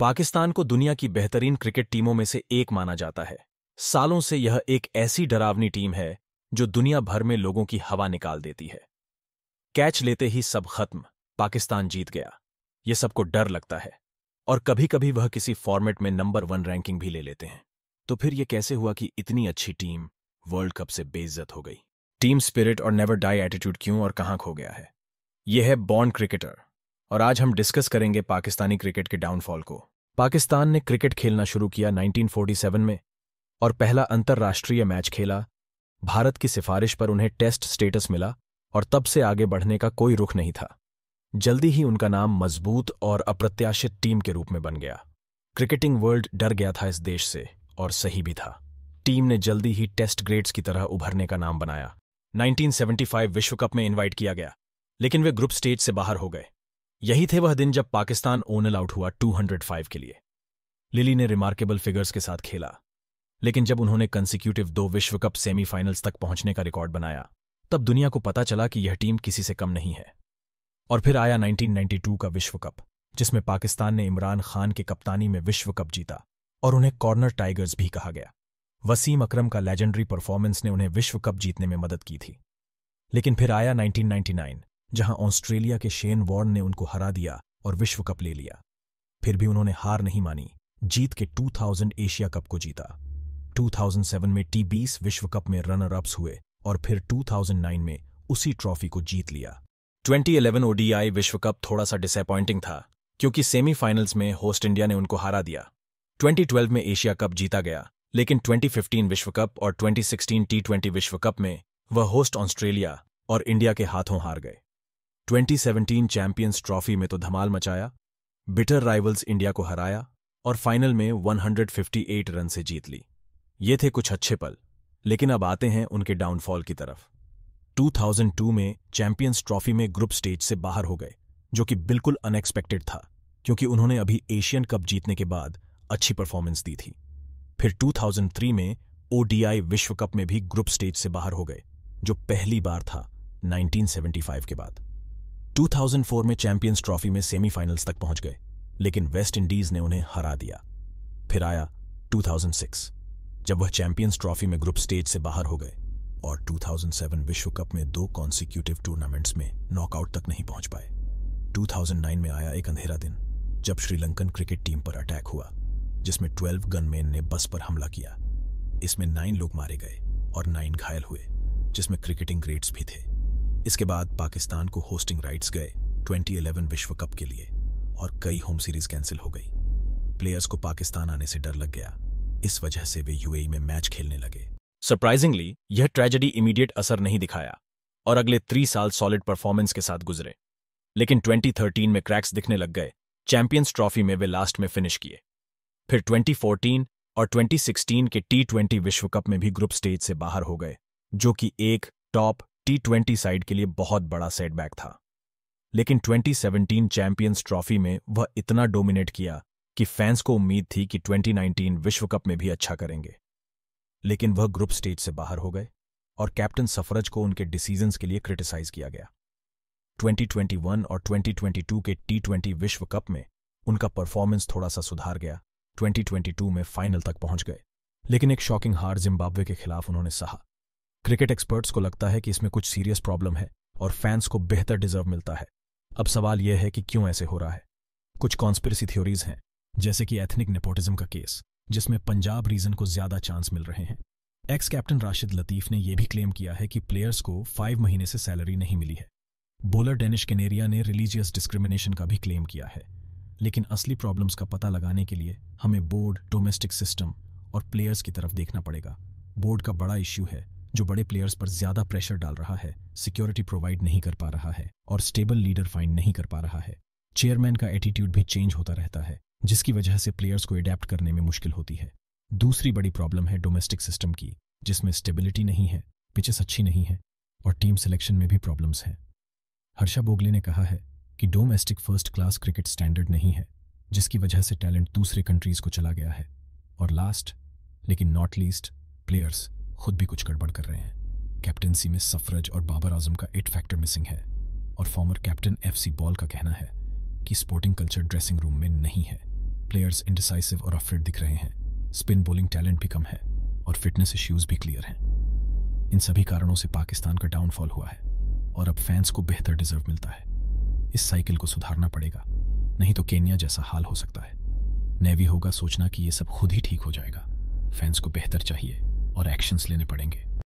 पाकिस्तान को दुनिया की बेहतरीन क्रिकेट टीमों में से एक माना जाता है सालों से यह एक ऐसी डरावनी टीम है जो दुनिया भर में लोगों की हवा निकाल देती है कैच लेते ही सब खत्म पाकिस्तान जीत गया यह सबको डर लगता है और कभी कभी वह किसी फॉर्मेट में नंबर वन रैंकिंग भी ले लेते हैं तो फिर यह कैसे हुआ कि इतनी अच्छी टीम वर्ल्ड कप से बेइज्जत हो गई टीम स्पिरिट और नेवर डाई एटीट्यूड क्यों और कहां खो गया है यह है बॉन्ड क्रिकेटर और आज हम डिस्कस करेंगे पाकिस्तानी क्रिकेट के डाउनफॉल को पाकिस्तान ने क्रिकेट खेलना शुरू किया 1947 में और पहला अंतर्राष्ट्रीय मैच खेला भारत की सिफारिश पर उन्हें टेस्ट स्टेटस मिला और तब से आगे बढ़ने का कोई रुख नहीं था जल्दी ही उनका नाम मजबूत और अप्रत्याशित टीम के रूप में बन गया क्रिकेटिंग वर्ल्ड डर गया था इस देश से और सही भी था टीम ने जल्दी ही टेस्ट ग्रेड्स की तरह उभरने का नाम बनाया 1975 विश्व कप में इनवाइट किया गया लेकिन वे ग्रुप स्टेज से बाहर हो गए यही थे वह दिन जब पाकिस्तान ओनल आउट हुआ 205 के लिए लिली ने रिमार्केबल फिगर्स के साथ खेला लेकिन जब उन्होंने कंसिक्यूटिव दो विश्व कप सेमीफाइनल्स तक पहुंचने का रिकॉर्ड बनाया तब दुनिया को पता चला कि यह टीम किसी से कम नहीं है और फिर आया 1992 का विश्व कप जिसमें पाकिस्तान ने इमरान खान के कप्तानी में विश्व कप जीता और उन्हें कॉर्नर टाइगर्स भी कहा गया वसीम अकरम का लेजेंडरी परफॉर्मेंस ने उन्हें विश्व कप जीतने में मदद की थी लेकिन फिर आया 1999 जहां ऑस्ट्रेलिया के शेन वॉर्न ने उनको हरा दिया और विश्व कप ले लिया फिर भी उन्होंने हार नहीं मानी जीत के 2000 एशिया कप को जीता 2007 में टी बीस विश्व कप में रनर अप्स हुए और फिर 2009 में उसी ट्रॉफी को जीत लिया 2011 ओडीआई विश्व कप थोड़ा सा डिसअपॉइंटिंग था क्योंकि सेमीफाइनल्स में होस्ट इंडिया ने उनको हरा दिया 2012 में एशिया कप जीता गया लेकिन 2015 विश्व कप और 2016 टी विश्व कप में वह होस्ट ऑस्ट्रेलिया और इंडिया के हाथों हार गए 2017 चैंपियंस ट्रॉफी में तो धमाल मचाया बिटर राइवल्स इंडिया को हराया और फाइनल में 158 रन से जीत ली ये थे कुछ अच्छे पल लेकिन अब आते हैं उनके डाउनफॉल की तरफ 2002 में चैंपियंस ट्रॉफी में ग्रुप स्टेज से बाहर हो गए जो कि बिल्कुल अनएक्सपेक्टेड था क्योंकि उन्होंने अभी एशियन कप जीतने के बाद अच्छी परफॉर्मेंस दी थी फिर 2003 में ओडीआई विश्व कप में भी ग्रुप स्टेज से बाहर हो गए जो पहली बार था 1975 के बाद 2004 में चैंपियंस ट्रॉफी में सेमीफाइनल्स तक पहुंच गए लेकिन वेस्ट इंडीज ने उन्हें हरा दिया फिर आया 2006 जब वह चैंपियंस ट्रॉफी में ग्रुप स्टेज से बाहर हो गए और 2007 विश्व कप में दो कॉन्सिक्यूटिव टूर्नामेंट्स में नॉकआउट तक नहीं पहुंच पाए 2009 में आया एक अंधेरा दिन जब श्रीलंकन क्रिकेट टीम पर अटैक हुआ जिसमें ट्वेल्व गनमैन ने बस पर हमला किया इसमें नाइन लोग मारे गए और नाइन घायल हुए जिसमें क्रिकेटिंग ग्रेड्स भी थे इसके बाद पाकिस्तान को होस्टिंग राइट्स गए 2011 विश्व कप के लिए और कई होम सीरीज कैंसिल हो गई प्लेयर्स को पाकिस्तान आने से डर लग गया इस वजह से वे यूएई e में मैच खेलने लगे सरप्राइजिंगली यह ट्रेजेडी इमीडिएट असर नहीं दिखाया और अगले त्री साल सॉलिड परफॉर्मेंस के साथ गुजरे लेकिन 2013 में क्रैक्स दिखने लग गए चैंपियंस ट्रॉफी में वे लास्ट में फिनिश किए फिर 2014 और 2016 के टी विश्व कप में भी ग्रुप स्टेज से बाहर हो गए जो कि एक टॉप टी ट्वेंटी साइड के लिए बहुत बड़ा सेटबैक था लेकिन 2017 चैंपियंस ट्रॉफी में वह इतना डोमिनेट किया कि फैंस को उम्मीद थी कि 2019 विश्व कप में भी अच्छा करेंगे लेकिन वह ग्रुप स्टेज से बाहर हो गए और कैप्टन सफरज को उनके डिसीजंस के लिए क्रिटिसाइज किया गया 2021 और 2022 के टी विश्व कप में उनका परफॉर्मेंस थोड़ा सा सुधार गया 2022 में फाइनल तक पहुंच गए लेकिन एक शॉकिंग हार जिम्बाब्वे के खिलाफ उन्होंने सहा क्रिकेट एक्सपर्ट्स को लगता है कि इसमें कुछ सीरियस प्रॉब्लम है और फैंस को बेहतर डिजर्व मिलता है अब सवाल यह है कि क्यों ऐसे हो रहा है कुछ कॉन्स्पिरसी थ्योरीज हैं जैसे कि एथनिक नेपोटिज्म का केस जिसमें पंजाब रीजन को ज्यादा चांस मिल रहे हैं एक्स कैप्टन राशिद लतीफ ने यह भी क्लेम किया है कि प्लेयर्स को फाइव महीने से सैलरी नहीं मिली है बोलर डेनिश कनेरिया ने रिलीजियस डिस्क्रिमिनेशन का भी क्लेम किया है लेकिन असली प्रॉब्लम्स का पता लगाने के लिए हमें बोर्ड डोमेस्टिक सिस्टम और प्लेयर्स की तरफ देखना पड़ेगा बोर्ड का बड़ा इश्यू है जो बड़े प्लेयर्स पर ज्यादा प्रेशर डाल रहा है सिक्योरिटी प्रोवाइड नहीं कर पा रहा है और स्टेबल लीडर फाइंड नहीं कर पा रहा है चेयरमैन का एटीट्यूड भी चेंज होता रहता है जिसकी वजह से प्लेयर्स को एडेप्ट करने में मुश्किल होती है दूसरी बड़ी प्रॉब्लम है डोमेस्टिक सिस्टम की जिसमें स्टेबिलिटी नहीं है पिचेस अच्छी नहीं है और टीम सिलेक्शन में भी प्रॉब्लम्स हैं हर्षा बोगले ने कहा है कि domestic first class cricket standard नहीं है जिसकी वजह से टैलेंट दूसरे कंट्रीज को चला गया है और लास्ट लेकिन नॉट लीस्ट प्लेयर्स खुद भी कुछ गड़बड़ कर रहे हैं कैप्टनसी में सफरज और बाबर आजम का इट फैक्टर मिसिंग है और फॉर्मर कैप्टन एफ सी बॉल का कहना है कि स्पोर्टिंग कल्चर ड्रेसिंग रूम में नहीं है प्लेयर्स इंडिसाइसिव और अफ्रेड दिख रहे हैं स्पिन बोलिंग टैलेंट भी कम है और फिटनेस इश्यूज भी क्लियर हैं इन सभी कारणों से पाकिस्तान का डाउनफॉल हुआ है और अब फैंस को बेहतर डिजर्व मिलता है इस साइकिल को सुधारना पड़ेगा नहीं तो केन्या जैसा हाल हो सकता है नेवी होगा सोचना कि ये सब खुद ही ठीक हो जाएगा फैंस को बेहतर चाहिए और एक्शंस लेने पड़ेंगे